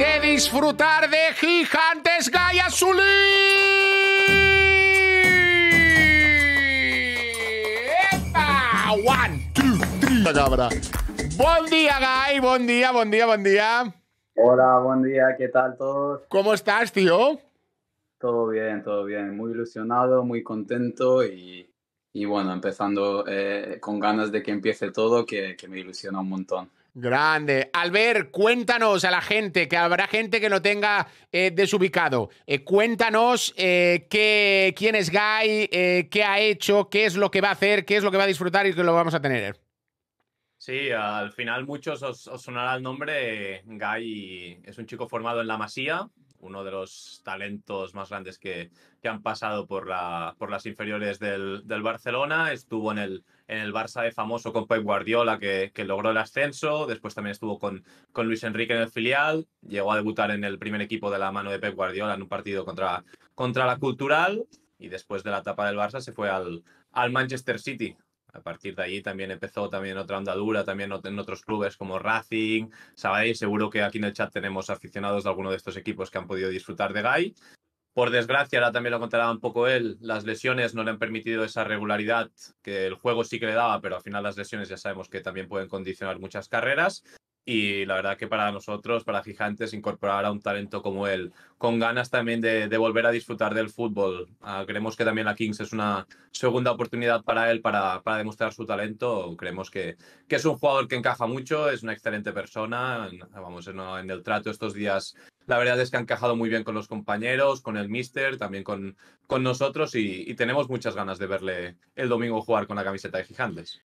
de disfrutar de Gigantes Gayazulí. ¡Epa! One, two, three. Buen día, Gay. Buen día, buen día, buen día. Hola, buen día. ¿Qué tal todos? ¿Cómo estás, tío? Todo bien, todo bien. Muy ilusionado, muy contento y y bueno, empezando eh, con ganas de que empiece todo, que me ilusiona un montón. Grande. Albert, cuéntanos a la gente, que habrá gente que lo tenga eh, desubicado. Eh, cuéntanos eh, quién es Guy, qué ha hecho, qué es lo que va a hacer, qué es lo que va a disfrutar y qué lo vamos a tener. Sí, al final muchos os sonará el nombre. Guy es un chico formado en la Masía, uno de los talentos más grandes que, que han pasado por, la, por las inferiores del, Barcelona. Estuvo en el, el Barça de famoso con Pep Guardiola, que, que, logró el ascenso. Después también estuvo con, con Luis Enrique en el filial. Llegó a debutar en el primer equipo de la mano de Pep Guardiola en un partido contra, contra la Cultural. Y después de la etapa del Barça se fue al, al Manchester City, a partir de allí también empezó también otra andadura, también en otros clubes como Racing, ¿sabéis? Seguro que aquí en el chat tenemos aficionados de alguno de estos equipos que han podido disfrutar de Gai. Por desgracia, ahora también lo contará un poco él, las lesiones no le han permitido esa regularidad que el juego sí que le daba, pero al final las lesiones ya sabemos que también pueden condicionar muchas carreras y la verdad que para nosotros, para Gigantes, incorporar a un talento como él, con ganas también de, volver a disfrutar del fútbol. Ah, creemos que también la Kings es una segunda oportunidad para él para, para demostrar su talento. Creemos que, que, es un jugador que encaja mucho, es una excelente persona. Vamos, en, el trato estos días, la verdad es que ha encajado muy bien con los compañeros, con el mister, también con, con nosotros y, tenemos muchas ganas de verle el domingo jugar con la camiseta de Gigantes.